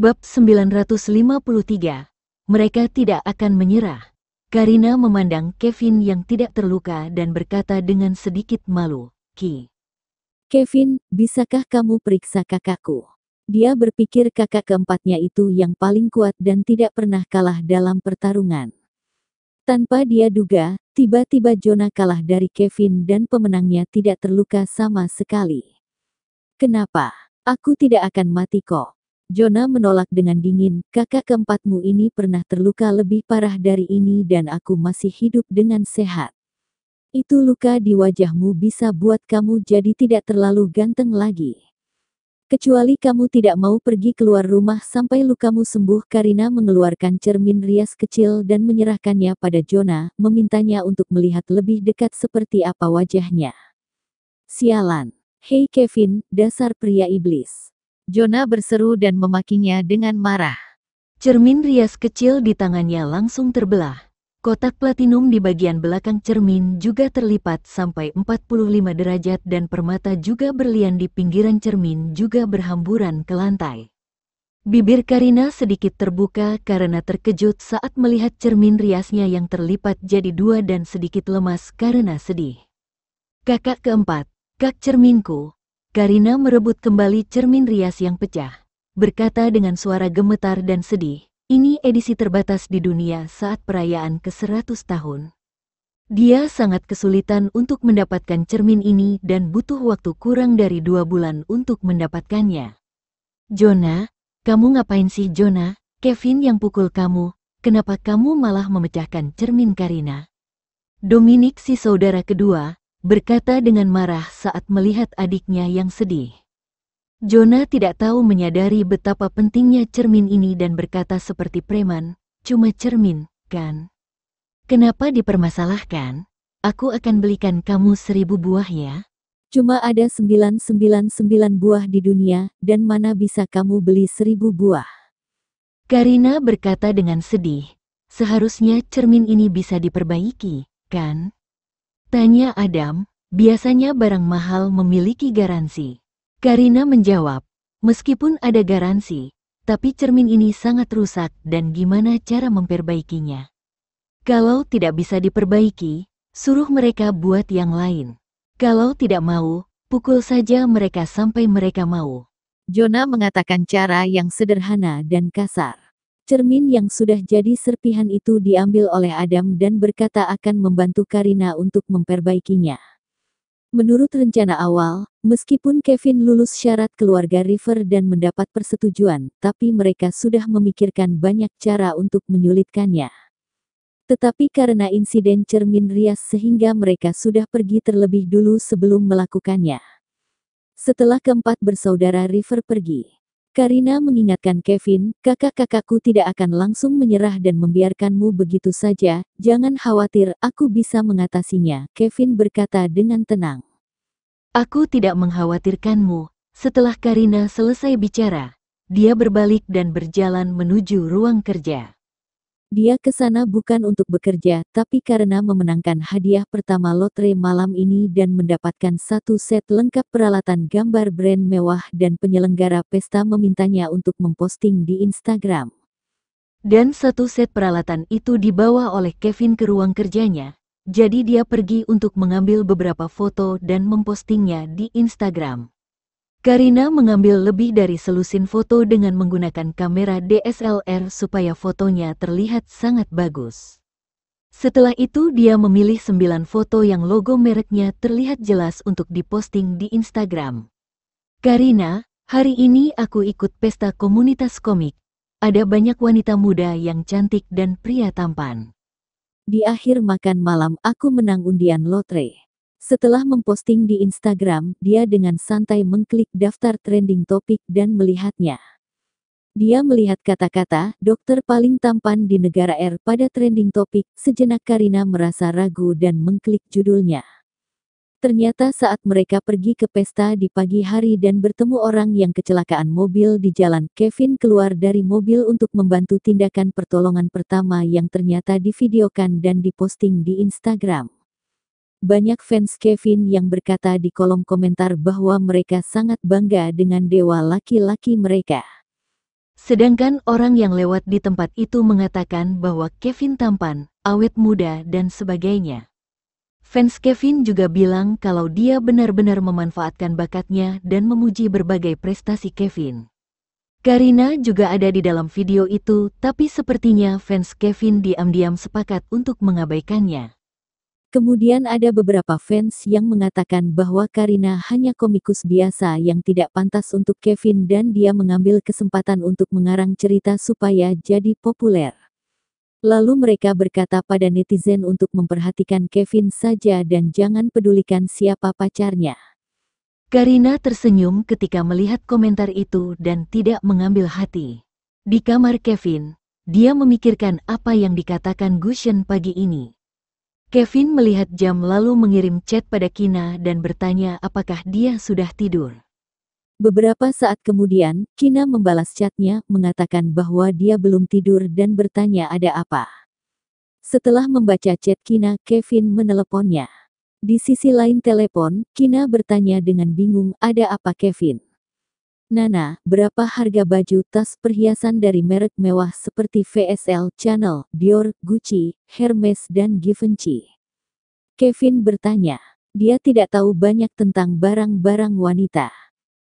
Bab 953. Mereka tidak akan menyerah. Karina memandang Kevin yang tidak terluka dan berkata dengan sedikit malu, Ki. Kevin, bisakah kamu periksa kakakku? Dia berpikir kakak keempatnya itu yang paling kuat dan tidak pernah kalah dalam pertarungan. Tanpa dia duga, tiba-tiba Jonah kalah dari Kevin dan pemenangnya tidak terluka sama sekali. Kenapa? Aku tidak akan mati kok. Jonah menolak dengan dingin, kakak keempatmu ini pernah terluka lebih parah dari ini dan aku masih hidup dengan sehat. Itu luka di wajahmu bisa buat kamu jadi tidak terlalu ganteng lagi. Kecuali kamu tidak mau pergi keluar rumah sampai lukamu sembuh Karina mengeluarkan cermin rias kecil dan menyerahkannya pada Jonah, memintanya untuk melihat lebih dekat seperti apa wajahnya. Sialan. Hei Kevin, dasar pria iblis. Jonah berseru dan memakinya dengan marah. Cermin rias kecil di tangannya langsung terbelah. Kotak platinum di bagian belakang cermin juga terlipat sampai 45 derajat dan permata juga berlian di pinggiran cermin juga berhamburan ke lantai. Bibir Karina sedikit terbuka karena terkejut saat melihat cermin riasnya yang terlipat jadi dua dan sedikit lemas karena sedih. Kakak keempat, kak cerminku, Karina merebut kembali cermin rias yang pecah, berkata dengan suara gemetar dan sedih, ini edisi terbatas di dunia saat perayaan ke-100 tahun. Dia sangat kesulitan untuk mendapatkan cermin ini dan butuh waktu kurang dari dua bulan untuk mendapatkannya. Jonah, kamu ngapain sih Jonah? Kevin yang pukul kamu, kenapa kamu malah memecahkan cermin Karina? Dominic si saudara kedua, berkata dengan marah saat melihat adiknya yang sedih. Jonah tidak tahu menyadari betapa pentingnya cermin ini dan berkata seperti preman, cuma cermin, kan? Kenapa dipermasalahkan? Aku akan belikan kamu seribu buah ya. Cuma ada sembilan sembilan sembilan buah di dunia, dan mana bisa kamu beli seribu buah? Karina berkata dengan sedih, seharusnya cermin ini bisa diperbaiki, kan? Tanya Adam, biasanya barang mahal memiliki garansi. Karina menjawab, meskipun ada garansi, tapi cermin ini sangat rusak dan gimana cara memperbaikinya. Kalau tidak bisa diperbaiki, suruh mereka buat yang lain. Kalau tidak mau, pukul saja mereka sampai mereka mau. Jonah mengatakan cara yang sederhana dan kasar. Cermin yang sudah jadi serpihan itu diambil oleh Adam dan berkata akan membantu Karina untuk memperbaikinya. Menurut rencana awal, meskipun Kevin lulus syarat keluarga River dan mendapat persetujuan, tapi mereka sudah memikirkan banyak cara untuk menyulitkannya. Tetapi karena insiden cermin rias sehingga mereka sudah pergi terlebih dulu sebelum melakukannya. Setelah keempat bersaudara River pergi, Karina mengingatkan Kevin, kakak-kakakku tidak akan langsung menyerah dan membiarkanmu begitu saja, jangan khawatir, aku bisa mengatasinya, Kevin berkata dengan tenang. Aku tidak mengkhawatirkanmu. Setelah Karina selesai bicara, dia berbalik dan berjalan menuju ruang kerja. Dia ke sana bukan untuk bekerja, tapi karena memenangkan hadiah pertama lotre malam ini dan mendapatkan satu set lengkap peralatan gambar brand mewah dan penyelenggara pesta memintanya untuk memposting di Instagram. Dan satu set peralatan itu dibawa oleh Kevin ke ruang kerjanya, jadi dia pergi untuk mengambil beberapa foto dan mempostingnya di Instagram. Karina mengambil lebih dari selusin foto dengan menggunakan kamera DSLR supaya fotonya terlihat sangat bagus. Setelah itu dia memilih sembilan foto yang logo mereknya terlihat jelas untuk diposting di Instagram. Karina, hari ini aku ikut pesta komunitas komik. Ada banyak wanita muda yang cantik dan pria tampan. Di akhir makan malam aku menang undian lotre. Setelah memposting di Instagram, dia dengan santai mengklik daftar trending topik dan melihatnya. Dia melihat kata-kata, dokter paling tampan di negara R pada trending topik, sejenak Karina merasa ragu dan mengklik judulnya. Ternyata saat mereka pergi ke pesta di pagi hari dan bertemu orang yang kecelakaan mobil di jalan, Kevin keluar dari mobil untuk membantu tindakan pertolongan pertama yang ternyata divideokan dan diposting di Instagram. Banyak fans Kevin yang berkata di kolom komentar bahwa mereka sangat bangga dengan dewa laki-laki mereka. Sedangkan orang yang lewat di tempat itu mengatakan bahwa Kevin tampan, awet muda, dan sebagainya. Fans Kevin juga bilang kalau dia benar-benar memanfaatkan bakatnya dan memuji berbagai prestasi Kevin. Karina juga ada di dalam video itu, tapi sepertinya fans Kevin diam-diam sepakat untuk mengabaikannya. Kemudian ada beberapa fans yang mengatakan bahwa Karina hanya komikus biasa yang tidak pantas untuk Kevin dan dia mengambil kesempatan untuk mengarang cerita supaya jadi populer. Lalu mereka berkata pada netizen untuk memperhatikan Kevin saja dan jangan pedulikan siapa pacarnya. Karina tersenyum ketika melihat komentar itu dan tidak mengambil hati. Di kamar Kevin, dia memikirkan apa yang dikatakan Gushen pagi ini. Kevin melihat jam lalu mengirim chat pada Kina dan bertanya apakah dia sudah tidur. Beberapa saat kemudian, Kina membalas chatnya, mengatakan bahwa dia belum tidur dan bertanya ada apa. Setelah membaca chat Kina, Kevin meneleponnya. Di sisi lain telepon, Kina bertanya dengan bingung, ada apa Kevin? Nana, berapa harga baju tas perhiasan dari merek mewah seperti VSL, Chanel, Dior, Gucci, Hermes dan Givenchy? Kevin bertanya. Dia tidak tahu banyak tentang barang-barang wanita.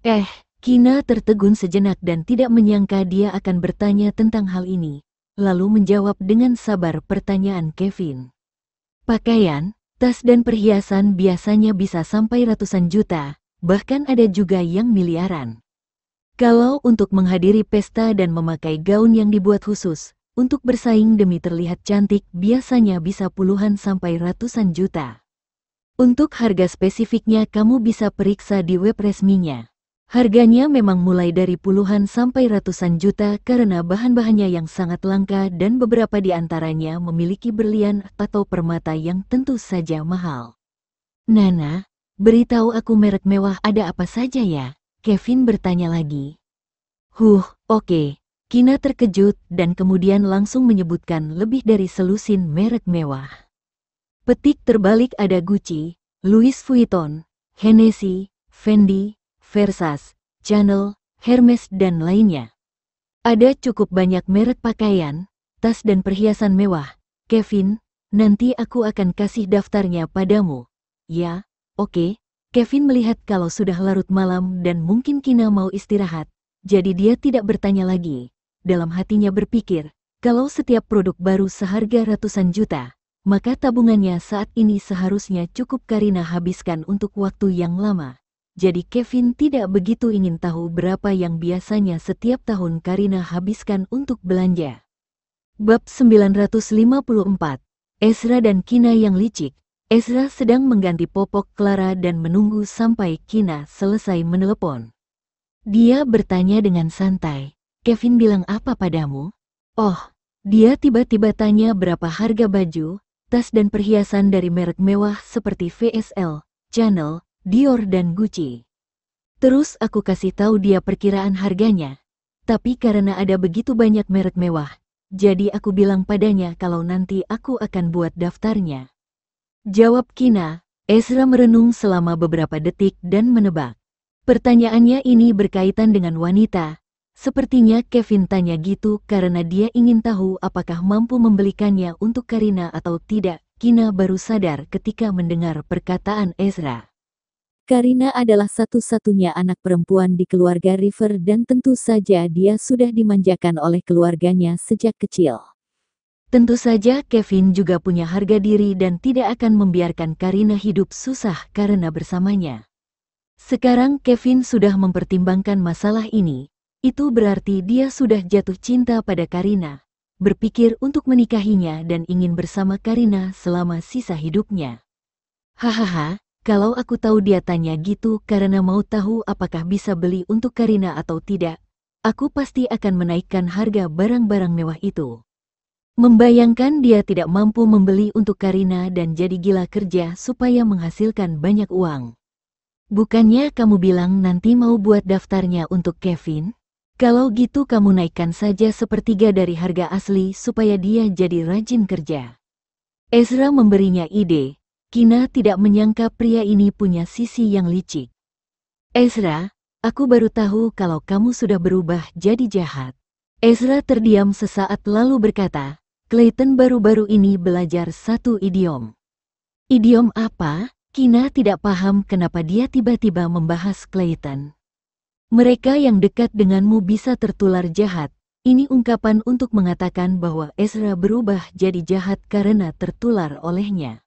Eh, Kina tertegun sejenak dan tidak menyangka dia akan bertanya tentang hal ini, lalu menjawab dengan sabar pertanyaan Kevin. Pakaian, tas dan perhiasan biasanya bisa sampai ratusan juta, bahkan ada juga yang miliaran. Galau untuk menghadiri pesta dan memakai gaun yang dibuat khusus, untuk bersaing demi terlihat cantik biasanya bisa puluhan sampai ratusan juta. Untuk harga spesifiknya kamu bisa periksa di web resminya. Harganya memang mulai dari puluhan sampai ratusan juta karena bahan-bahannya yang sangat langka dan beberapa di antaranya memiliki berlian atau permata yang tentu saja mahal. Nana, beritahu aku merek mewah ada apa saja ya? Kevin bertanya lagi. Huh, oke. Okay. Kina terkejut dan kemudian langsung menyebutkan lebih dari selusin merek mewah. Petik terbalik ada Gucci, Louis Vuitton, Hennessy, Fendi, Versace, Chanel, Hermes dan lainnya. Ada cukup banyak merek pakaian, tas dan perhiasan mewah. Kevin, nanti aku akan kasih daftarnya padamu. Ya, oke, okay, Kevin melihat kalau sudah larut malam dan mungkin Kina mau istirahat, jadi dia tidak bertanya lagi. Dalam hatinya berpikir, kalau setiap produk baru seharga ratusan juta, maka tabungannya saat ini seharusnya cukup Karina habiskan untuk waktu yang lama. Jadi Kevin tidak begitu ingin tahu berapa yang biasanya setiap tahun Karina habiskan untuk belanja. Bab 954 Ezra dan Kina yang licik Ezra sedang mengganti popok Clara dan menunggu sampai Kina selesai menelepon. Dia bertanya dengan santai, Kevin bilang apa padamu? Oh, dia tiba-tiba tanya berapa harga baju, tas dan perhiasan dari merek mewah seperti VSL, Chanel, Dior dan Gucci. Terus aku kasih tahu dia perkiraan harganya. Tapi karena ada begitu banyak merek mewah, jadi aku bilang padanya kalau nanti aku akan buat daftarnya. Jawab Kina, Ezra merenung selama beberapa detik dan menebak. Pertanyaannya ini berkaitan dengan wanita. Sepertinya Kevin tanya gitu karena dia ingin tahu apakah mampu membelikannya untuk Karina atau tidak. Kina baru sadar ketika mendengar perkataan Ezra. Karina adalah satu-satunya anak perempuan di keluarga River dan tentu saja dia sudah dimanjakan oleh keluarganya sejak kecil. Tentu saja Kevin juga punya harga diri dan tidak akan membiarkan Karina hidup susah karena bersamanya. Sekarang Kevin sudah mempertimbangkan masalah ini, itu berarti dia sudah jatuh cinta pada Karina, berpikir untuk menikahinya dan ingin bersama Karina selama sisa hidupnya. Hahaha, kalau aku tahu dia tanya gitu karena mau tahu apakah bisa beli untuk Karina atau tidak, aku pasti akan menaikkan harga barang-barang mewah itu. Membayangkan dia tidak mampu membeli untuk Karina dan jadi gila kerja supaya menghasilkan banyak uang. Bukannya kamu bilang nanti mau buat daftarnya untuk Kevin? Kalau gitu kamu naikkan saja sepertiga dari harga asli supaya dia jadi rajin kerja. Ezra memberinya ide, Kina tidak menyangka pria ini punya sisi yang licik. Ezra, aku baru tahu kalau kamu sudah berubah jadi jahat. Ezra terdiam sesaat lalu berkata, Clayton baru-baru ini belajar satu idiom. Idiom apa? Kina tidak paham kenapa dia tiba-tiba membahas Clayton. Mereka yang dekat denganmu bisa tertular jahat. Ini ungkapan untuk mengatakan bahwa Ezra berubah jadi jahat karena tertular olehnya.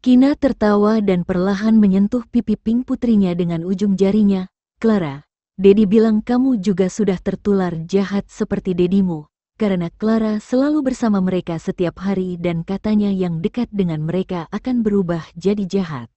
Kina tertawa dan perlahan menyentuh pipi pink putrinya dengan ujung jarinya. Clara, Dedi bilang kamu juga sudah tertular jahat seperti dedimu, karena Clara selalu bersama mereka setiap hari dan katanya yang dekat dengan mereka akan berubah jadi jahat.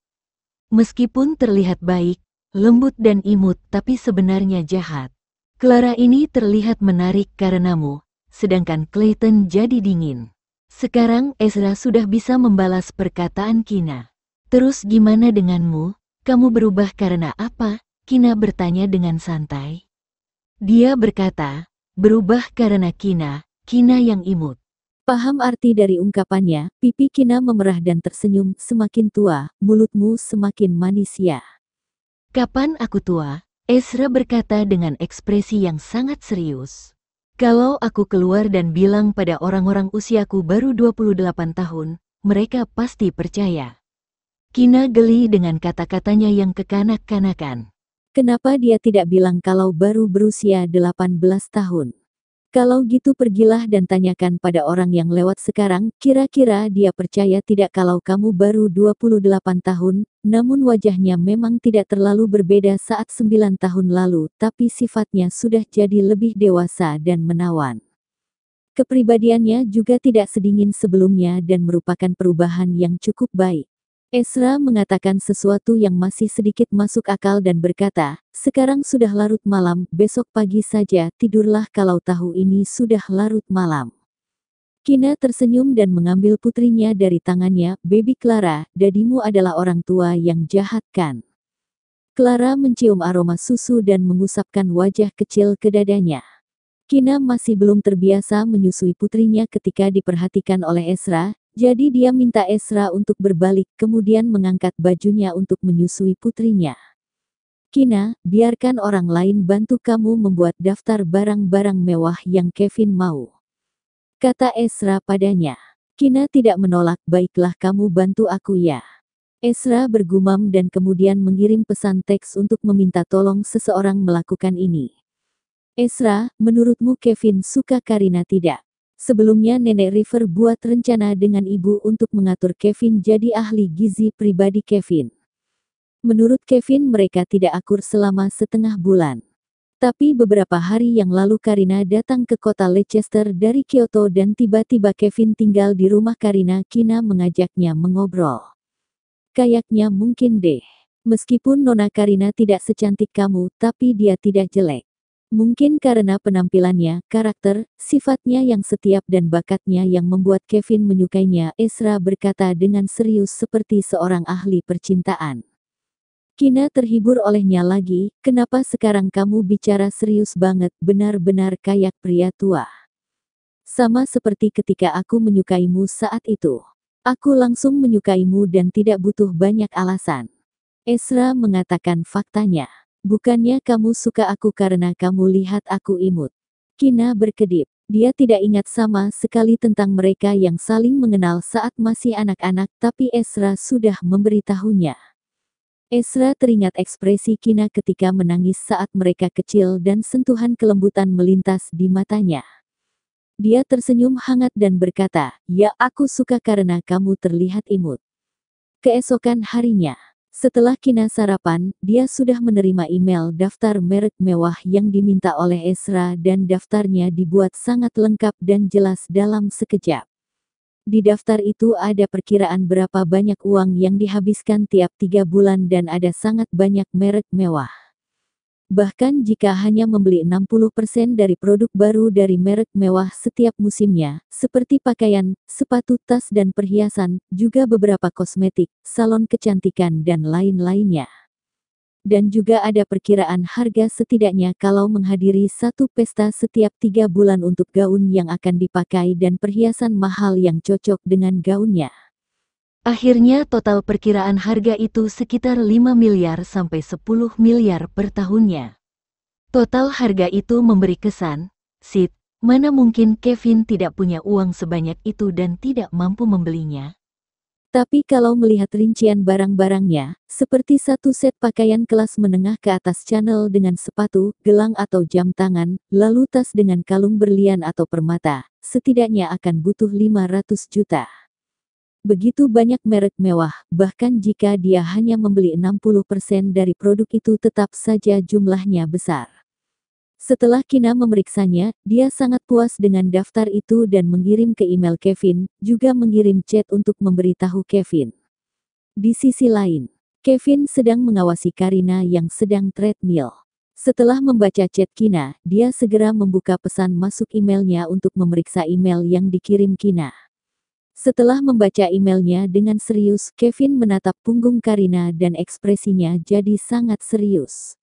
Meskipun terlihat baik, lembut dan imut tapi sebenarnya jahat. Clara ini terlihat menarik karenamu, sedangkan Clayton jadi dingin. Sekarang Ezra sudah bisa membalas perkataan Kina. Terus gimana denganmu? Kamu berubah karena apa? Kina bertanya dengan santai. Dia berkata, berubah karena Kina, Kina yang imut. Paham arti dari ungkapannya, pipi Kina memerah dan tersenyum, semakin tua, mulutmu semakin manis ya. Kapan aku tua? Ezra berkata dengan ekspresi yang sangat serius. Kalau aku keluar dan bilang pada orang-orang usiaku baru 28 tahun, mereka pasti percaya. Kina geli dengan kata-katanya yang kekanak-kanakan. Kenapa dia tidak bilang kalau baru berusia 18 tahun? Kalau gitu pergilah dan tanyakan pada orang yang lewat sekarang, kira-kira dia percaya tidak kalau kamu baru 28 tahun, namun wajahnya memang tidak terlalu berbeda saat 9 tahun lalu, tapi sifatnya sudah jadi lebih dewasa dan menawan. Kepribadiannya juga tidak sedingin sebelumnya dan merupakan perubahan yang cukup baik. Ezra mengatakan sesuatu yang masih sedikit masuk akal dan berkata, sekarang sudah larut malam, besok pagi saja tidurlah kalau tahu ini sudah larut malam. Kina tersenyum dan mengambil putrinya dari tangannya, Baby Clara, dadimu adalah orang tua yang jahat kan? Clara mencium aroma susu dan mengusapkan wajah kecil ke dadanya. Kina masih belum terbiasa menyusui putrinya ketika diperhatikan oleh Ezra, jadi dia minta Esra untuk berbalik, kemudian mengangkat bajunya untuk menyusui putrinya. Kina, biarkan orang lain bantu kamu membuat daftar barang-barang mewah yang Kevin mau. Kata Esra padanya. Kina tidak menolak, baiklah kamu bantu aku ya. Esra bergumam dan kemudian mengirim pesan teks untuk meminta tolong seseorang melakukan ini. Esra, menurutmu Kevin suka Karina tidak? Sebelumnya nenek River buat rencana dengan ibu untuk mengatur Kevin jadi ahli gizi pribadi Kevin. Menurut Kevin mereka tidak akur selama setengah bulan. Tapi beberapa hari yang lalu Karina datang ke kota Leicester dari Kyoto dan tiba-tiba Kevin tinggal di rumah Karina Kina mengajaknya mengobrol. Kayaknya mungkin deh. Meskipun Nona Karina tidak secantik kamu tapi dia tidak jelek. Mungkin karena penampilannya, karakter, sifatnya yang setiap dan bakatnya yang membuat Kevin menyukainya, Ezra berkata dengan serius seperti seorang ahli percintaan. Kina terhibur olehnya lagi, kenapa sekarang kamu bicara serius banget, benar-benar kayak pria tua. Sama seperti ketika aku menyukaimu saat itu. Aku langsung menyukaimu dan tidak butuh banyak alasan. Ezra mengatakan faktanya. Bukannya kamu suka aku karena kamu lihat aku imut. Kina berkedip. Dia tidak ingat sama sekali tentang mereka yang saling mengenal saat masih anak-anak tapi Esra sudah memberitahunya. Esra teringat ekspresi Kina ketika menangis saat mereka kecil dan sentuhan kelembutan melintas di matanya. Dia tersenyum hangat dan berkata, Ya aku suka karena kamu terlihat imut. Keesokan harinya, setelah Kina sarapan, dia sudah menerima email daftar merek mewah yang diminta oleh Esra dan daftarnya dibuat sangat lengkap dan jelas dalam sekejap. Di daftar itu ada perkiraan berapa banyak uang yang dihabiskan tiap tiga bulan dan ada sangat banyak merek mewah. Bahkan jika hanya membeli 60% dari produk baru dari merek mewah setiap musimnya, seperti pakaian, sepatu tas dan perhiasan, juga beberapa kosmetik, salon kecantikan dan lain-lainnya. Dan juga ada perkiraan harga setidaknya kalau menghadiri satu pesta setiap tiga bulan untuk gaun yang akan dipakai dan perhiasan mahal yang cocok dengan gaunnya. Akhirnya total perkiraan harga itu sekitar 5 miliar sampai 10 miliar per tahunnya. Total harga itu memberi kesan, Sid, mana mungkin Kevin tidak punya uang sebanyak itu dan tidak mampu membelinya. Tapi kalau melihat rincian barang-barangnya, seperti satu set pakaian kelas menengah ke atas channel dengan sepatu, gelang atau jam tangan, lalu tas dengan kalung berlian atau permata, setidaknya akan butuh 500 juta. Begitu banyak merek mewah, bahkan jika dia hanya membeli 60% dari produk itu tetap saja jumlahnya besar. Setelah Kina memeriksanya, dia sangat puas dengan daftar itu dan mengirim ke email Kevin, juga mengirim chat untuk memberitahu Kevin. Di sisi lain, Kevin sedang mengawasi Karina yang sedang treadmill. Setelah membaca chat Kina, dia segera membuka pesan masuk emailnya untuk memeriksa email yang dikirim Kina. Setelah membaca emailnya dengan serius, Kevin menatap punggung Karina dan ekspresinya jadi sangat serius.